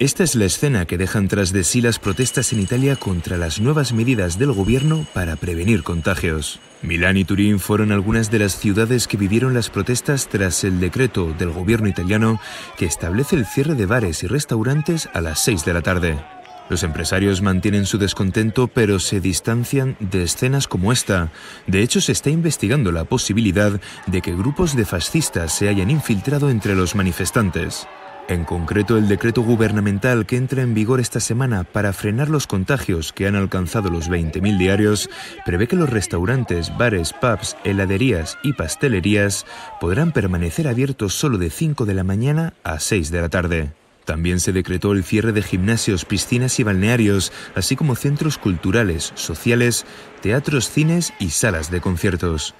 Esta es la escena que dejan tras de sí las protestas en Italia contra las nuevas medidas del gobierno para prevenir contagios. Milán y Turín fueron algunas de las ciudades que vivieron las protestas tras el decreto del gobierno italiano que establece el cierre de bares y restaurantes a las 6 de la tarde. Los empresarios mantienen su descontento pero se distancian de escenas como esta. De hecho, se está investigando la posibilidad de que grupos de fascistas se hayan infiltrado entre los manifestantes. En concreto, el decreto gubernamental que entra en vigor esta semana para frenar los contagios que han alcanzado los 20.000 diarios prevé que los restaurantes, bares, pubs, heladerías y pastelerías podrán permanecer abiertos solo de 5 de la mañana a 6 de la tarde. También se decretó el cierre de gimnasios, piscinas y balnearios, así como centros culturales, sociales, teatros, cines y salas de conciertos.